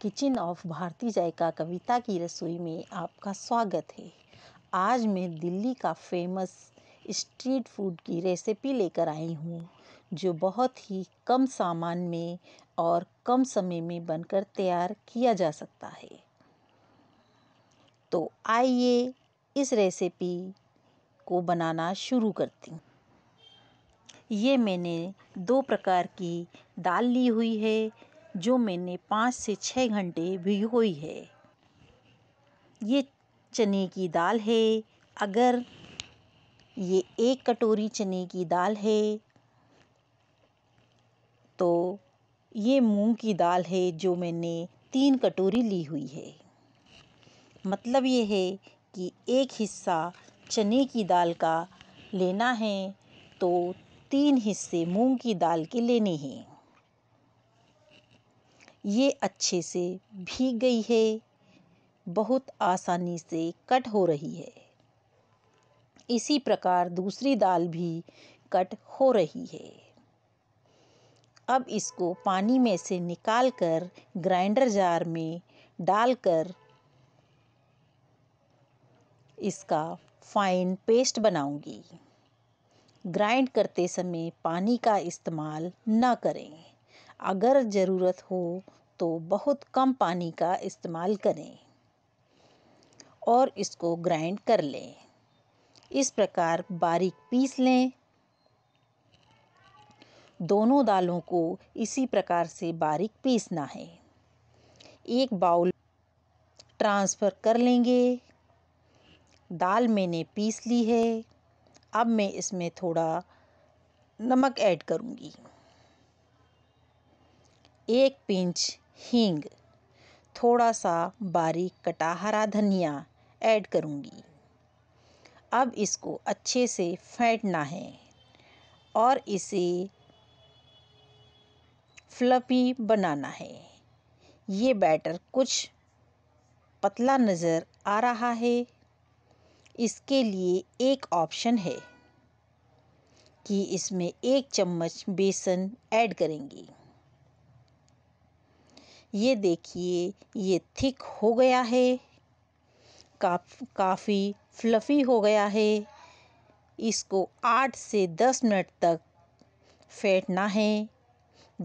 kitchen of Bharti जायका कविता की रसोई में आपका स्वागत है आज मैं दिल्ली का फेमस स्ट्रीट फूड की रेसिपी लेकर आई हूँ जो बहुत ही कम सामान में और कम समय में बनकर तैयार किया जा सकता है तो आइए इस रेसिपी को बनाना शुरू करती हूँ ये मैंने दो प्रकार की दाल ली हुई है जो मैंने पाँच से छः घंटे भिगोई है ये चने की दाल है अगर ये एक कटोरी चने की दाल है तो ये मूंग की दाल है जो मैंने तीन कटोरी ली हुई है मतलब ये है कि एक हिस्सा चने की दाल का लेना है तो तीन हिस्से मूंग की दाल के लेने हैं ये अच्छे से भीग गई है बहुत आसानी से कट हो रही है इसी प्रकार दूसरी दाल भी कट हो रही है अब इसको पानी में से निकाल कर ग्राइंडर जार में डालकर इसका फाइन पेस्ट बनाऊंगी ग्राइंड करते समय पानी का इस्तेमाल ना करें अगर ज़रूरत हो तो बहुत कम पानी का इस्तेमाल करें और इसको ग्राइंड कर लें इस प्रकार बारीक पीस लें दोनों दालों को इसी प्रकार से बारीक पीसना है एक बाउल ट्रांसफ़र कर लेंगे दाल मैंने पीस ली है अब मैं इसमें थोड़ा नमक ऐड करूँगी एक पिंच हींग थोड़ा सा बारीक कटा हरा धनिया ऐड करूँगी अब इसको अच्छे से फेंटना है और इसे फ्लपी बनाना है ये बैटर कुछ पतला नज़र आ रहा है इसके लिए एक ऑप्शन है कि इसमें एक चम्मच बेसन ऐड करेंगी ये देखिए ये थिक हो गया है काफ काफ़ी फ्लफ़ी हो गया है इसको आठ से दस मिनट तक फेंटना है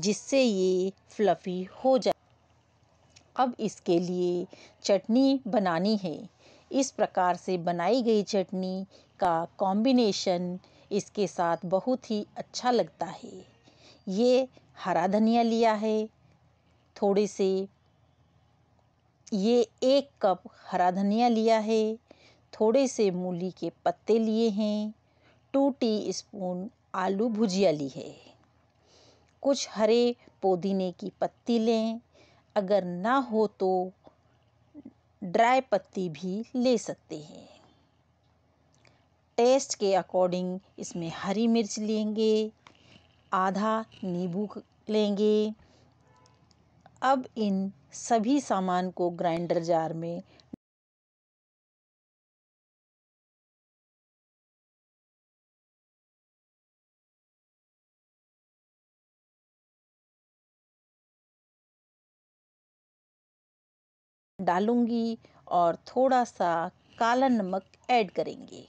जिससे ये फ्लफ़ी हो जाए अब इसके लिए चटनी बनानी है इस प्रकार से बनाई गई चटनी का कॉम्बिनेशन इसके साथ बहुत ही अच्छा लगता है ये हरा धनिया लिया है थोड़े से ये एक कप हरा धनिया लिया है थोड़े से मूली के पत्ते लिए हैं टू टी स्पून आलू भुजिया ली है कुछ हरे पुदीने की पत्ती लें अगर ना हो तो ड्राई पत्ती भी ले सकते हैं टेस्ट के अकॉर्डिंग इसमें हरी मिर्च लेंगे आधा नींबू लेंगे अब इन सभी सामान को ग्राइंडर जार में डालूंगी और थोड़ा सा काला नमक ऐड करेंगे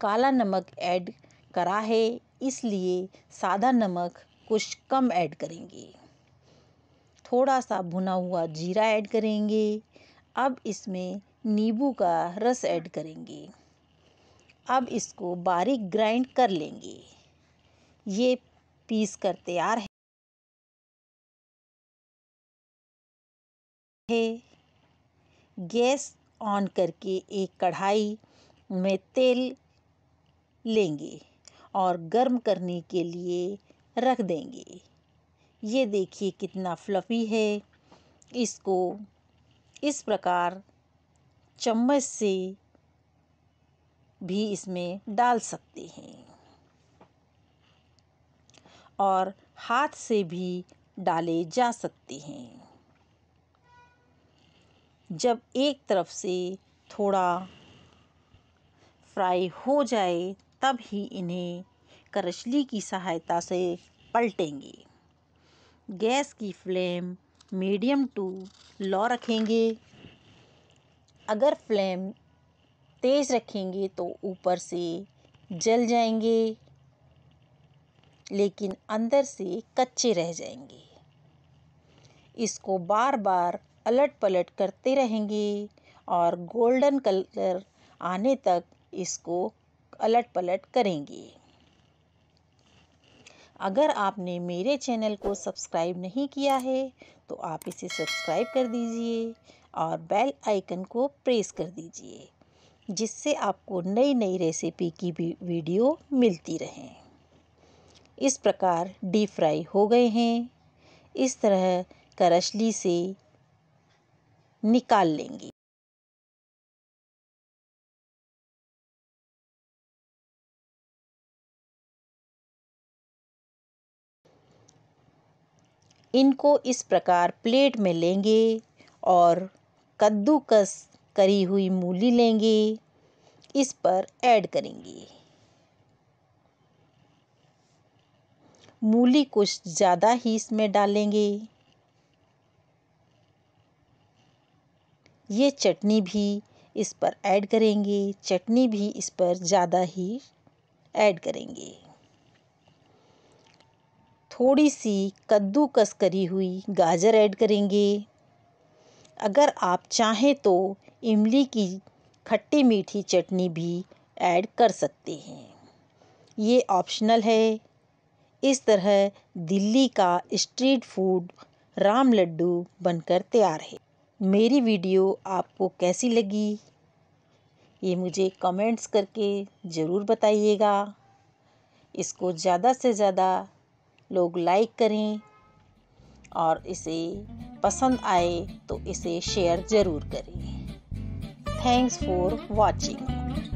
काला नमक ऐड करा है इसलिए सादा नमक कुछ कम ऐड करेंगे थोड़ा सा भुना हुआ जीरा ऐड करेंगे अब इसमें नींबू का रस ऐड करेंगे अब इसको बारीक ग्राइंड कर लेंगे ये पीस कर तैयार है गैस ऑन करके एक कढ़ाई में तेल लेंगे और गर्म करने के लिए रख देंगे ये देखिए कितना फ्लफ़ी है इसको इस प्रकार चम्मच से भी इसमें डाल सकते हैं और हाथ से भी डाले जा सकते हैं जब एक तरफ से थोड़ा फ्राई हो जाए तब ही इन्हें करछली की सहायता से पलटेंगे गैस की फ्लेम मीडियम टू लो रखेंगे अगर फ्लेम तेज़ रखेंगे तो ऊपर से जल जाएंगे लेकिन अंदर से कच्चे रह जाएंगे इसको बार बार अलट पलट करते रहेंगे और गोल्डन कलर आने तक इसको अलट पलट करेंगे अगर आपने मेरे चैनल को सब्सक्राइब नहीं किया है तो आप इसे सब्सक्राइब कर दीजिए और बेल आइकन को प्रेस कर दीजिए जिससे आपको नई नई रेसिपी की भी वीडियो मिलती रहे इस प्रकार डीप फ्राई हो गए हैं इस तरह करछली से निकाल लेंगे इनको इस प्रकार प्लेट में लेंगे और कद्दूकस करी हुई मूली लेंगे इस पर ऐड करेंगे मूली कुछ ज़्यादा ही इसमें डालेंगे ये चटनी भी इस पर ऐड करेंगे चटनी भी इस पर ज़्यादा ही ऐड करेंगे थोड़ी सी कद्दूकस करी हुई गाजर ऐड करेंगे अगर आप चाहें तो इमली की खट्टी मीठी चटनी भी ऐड कर सकते हैं ये ऑप्शनल है इस तरह दिल्ली का स्ट्रीट फूड राम लड्डू बनकर तैयार है मेरी वीडियो आपको कैसी लगी ये मुझे कमेंट्स करके ज़रूर बताइएगा इसको ज़्यादा से ज़्यादा लोग लाइक करें और इसे पसंद आए तो इसे शेयर ज़रूर करें थैंक्स फॉर वॉचिंग